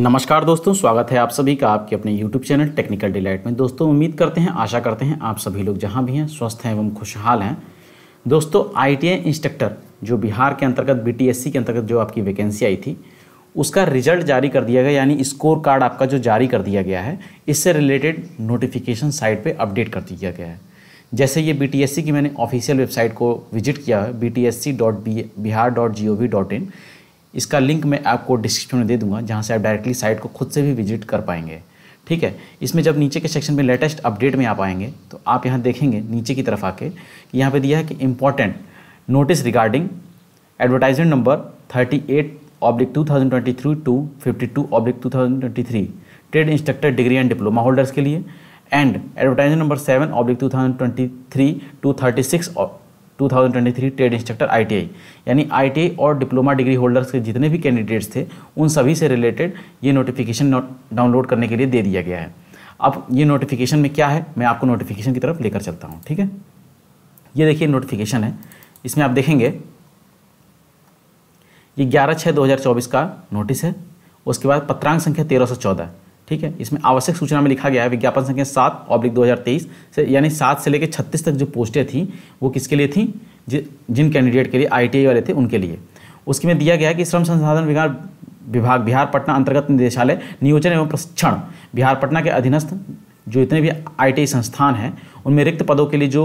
नमस्कार दोस्तों स्वागत है आप सभी का आपके अपने YouTube चैनल टेक्निकल डिलाइट में दोस्तों उम्मीद करते हैं आशा करते हैं आप सभी लोग जहां भी हैं स्वस्थ हैं एवं खुशहाल हैं दोस्तों आई इंस्ट्रक्टर जो बिहार के अंतर्गत बी के अंतर्गत जो आपकी वैकेंसी आई थी उसका रिजल्ट जारी कर दिया गया यानी स्कोर कार्ड आपका जो जारी कर दिया गया है इससे रिलेटेड नोटिफिकेशन साइट पर अपडेट कर दिया गया है जैसे ये बी की मैंने ऑफिशियल वेबसाइट को विजिट किया है B T S C dot dot dot B Bihar G O V in इसका लिंक मैं आपको डिस्क्रिप्शन में दे दूंगा जहाँ से आप डायरेक्टली साइट को खुद से भी विजिट कर पाएंगे ठीक है इसमें जब नीचे के सेक्शन में लेटेस्ट अपडेट में आप आएंगे तो आप यहाँ देखेंगे नीचे की तरफ आके यहाँ पे दिया है कि important notice regarding advertisement number thirty eight oblique two thousand twenty three two fifty two oblique two thousand twenty three trade instructor degree and diploma holders के लिए and advertisement number seven oblique two thousand twenty three two thirty six 2023 trade instructor ITI यानी ITI और diploma degree holders के जितने भी candidates थे उन सभी से रिलेटेड ये नोटिफिकेशन डाउनलोड करने के लिए दे दिया गया है अब ये नोटिफिकेशन में क्या है मैं आपको नोटिफिकेशन की तरफ लेकर चलता हूँ ठीक है ये देखिए नोटिफिकेशन है इसमें आप देखेंगे ये ग्यारह छः दो का नोटिस है उसके बाद पत्रांक संख्या तेरह सौ चौदह ठीक है इसमें आवश्यक सूचना में लिखा गया है विज्ञापन संख्या सात ऑब्लिक दो से यानी सात से लेकर छत्तीस तक जो पोस्टें थीं वो किसके लिए थी जिन कैंडिडेट के लिए आई वाले थे उनके लिए उसके में दिया गया है कि श्रम संसाधन विभाग विभाग बिहार पटना अंतर्गत निदेशालय नियोजन एवं प्रशिक्षण बिहार पटना के अधीनस्थ जो इतने भी आई संस्थान हैं उनमें रिक्त पदों के लिए जो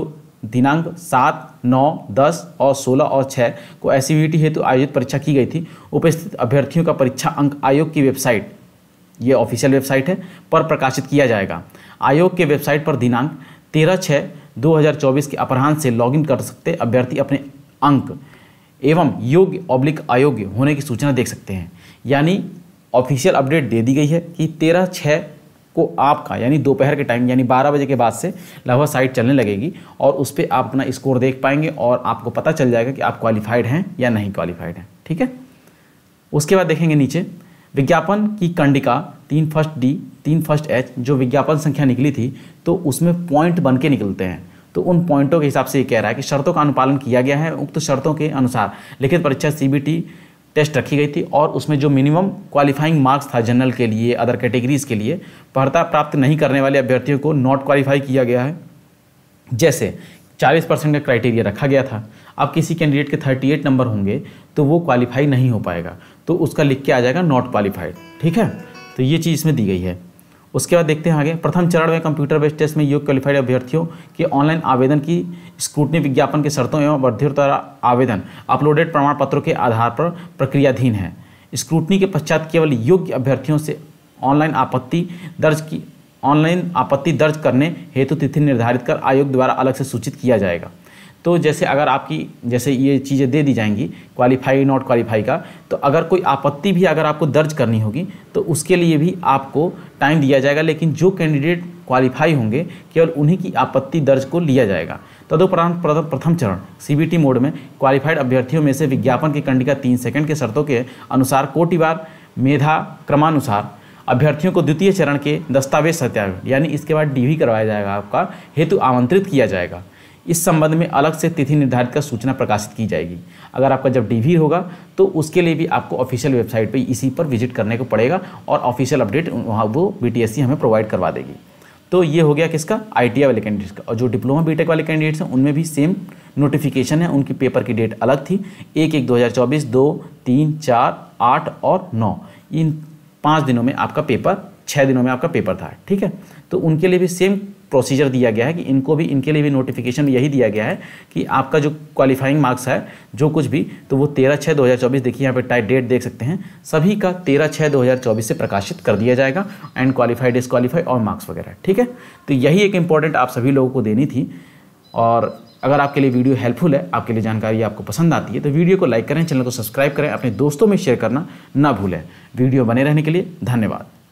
दिनांक सात नौ दस और सोलह और छः को एस e हेतु आयोजित परीक्षा की गई थी उपस्थित अभ्यर्थियों का परीक्षा अंक आयोग की वेबसाइट ये ऑफिशियल वेबसाइट है पर प्रकाशित किया जाएगा आयोग के वेबसाइट पर दिनांक तेरह छः 2024 के अपराह्न से लॉगिन कर सकते अभ्यर्थी अपने अंक एवं योग्य ऑब्लिक अयोग्य होने की सूचना देख सकते हैं यानी ऑफिशियल अपडेट दे दी गई है कि तेरह छः को आपका यानी दोपहर के टाइम यानी 12 बजे के बाद से लगभग साइट चलने लगेगी और उस पर आप अपना स्कोर देख पाएंगे और आपको पता चल जाएगा कि आप क्वालिफाइड हैं या नहीं क्वालिफाइड हैं ठीक है उसके बाद देखेंगे नीचे विज्ञापन की कंडिका तीन फर्स्ट डी तीन फर्स्ट एच जो विज्ञापन संख्या निकली थी तो उसमें पॉइंट बन के निकलते हैं तो उन पॉइंटों के हिसाब से ये कह रहा है कि शर्तों का अनुपालन किया गया है उक्त शर्तों के अनुसार लिखित परीक्षा सी टेस्ट रखी गई थी और उसमें जो मिनिमम क्वालिफाइंग मार्क्स था जनरल के लिए अदर कैटेगरीज के लिए पढ़ता प्राप्त नहीं करने वाले अभ्यर्थियों को नॉट क्वालिफाई किया गया है जैसे 40 परसेंट का क्राइटेरिया रखा गया था अब किसी कैंडिडेट के 38 नंबर होंगे तो वो क्वालिफाई नहीं हो पाएगा तो उसका लिख के आ जाएगा नॉट क्वालिफाइड ठीक है तो ये चीज़ इसमें दी गई है उसके बाद देखते हैं आगे प्रथम चरण में कंप्यूटर बेस्ड टेस्ट में योग क्वालिफाइड अभ्यर्थियों के ऑनलाइन आवेदन की स्क्रूटनी विज्ञापन की शर्तों एवं अभ्यर्थियों द्वारा आवेदन अपलोडेड प्रमाण पत्रों के आधार पर प्रक्रियाधीन है स्क्रूटनी के पश्चात केवल योग्य अभ्यर्थियों से ऑनलाइन आपत्ति दर्ज की ऑनलाइन आपत्ति दर्ज करने हेतु तिथि निर्धारित कर आयोग द्वारा अलग से सूचित किया जाएगा तो जैसे अगर आपकी जैसे ये चीज़ें दे दी जाएंगी क्वालिफाई नॉट क्वालिफाई का तो अगर कोई आपत्ति भी अगर आपको दर्ज करनी होगी तो उसके लिए भी आपको टाइम दिया जाएगा लेकिन जो कैंडिडेट क्वालिफाई होंगे केवल उन्हीं की आपत्ति दर्ज को लिया जाएगा तदुपरांत प्रथम चरण सी मोड में क्वालिफाइड अभ्यर्थियों में से विज्ञापन की कंडिका तीन सेकंड के शर्तों के अनुसार कोटिवार मेधा क्रमानुसार अभ्यर्थियों को द्वितीय चरण के दस्तावेज सत्यापन यानी इसके बाद डीवी करवाया जाएगा आपका हेतु आमंत्रित किया जाएगा इस संबंध में अलग से तिथि निर्धारित कर सूचना प्रकाशित की जाएगी अगर आपका जब डीवी होगा तो उसके लिए भी आपको ऑफिशियल वेबसाइट पर इसी पर विजिट करने को पड़ेगा और ऑफिशियल अपडेट वहाँ वो बी हमें प्रोवाइड करवा देगी तो ये हो गया किसका आई वाले कैंडिडेट्स का और जो डिप्लोमा बीटेक वाले कैंडिडेट्स हैं उनमें भी सेम नोटिफिकेशन है उनकी पेपर की डेट अलग थी एक एक दो हज़ार चौबीस दो तीन चार आठ और नौ इन पाँच दिनों में आपका पेपर छः दिनों में आपका पेपर था ठीक है तो उनके लिए भी सेम प्रोसीजर दिया गया है कि इनको भी इनके लिए भी नोटिफिकेशन यही दिया गया है कि आपका जो क्वालिफाइंग मार्क्स है जो कुछ भी तो वो तेरह छः दो हज़ार चौबीस देखिए यहाँ पे टाइट डेट देख सकते हैं सभी का तेरह छः दो हज़ार चौबीस से प्रकाशित कर दिया जाएगा एंड क्वालिफाइड डिसक्वालीफाई और मार्क्स वगैरह ठीक है तो यही एक इम्पॉर्टेंट आप सभी लोगों को देनी थी और अगर आपके लिए वीडियो हेल्पफुल है आपके लिए जानकारी आपको पसंद आती है तो वीडियो को लाइक करें चैनल को सब्सक्राइब करें अपने दोस्तों में शेयर करना ना भूलें वीडियो बने रहने के लिए धन्यवाद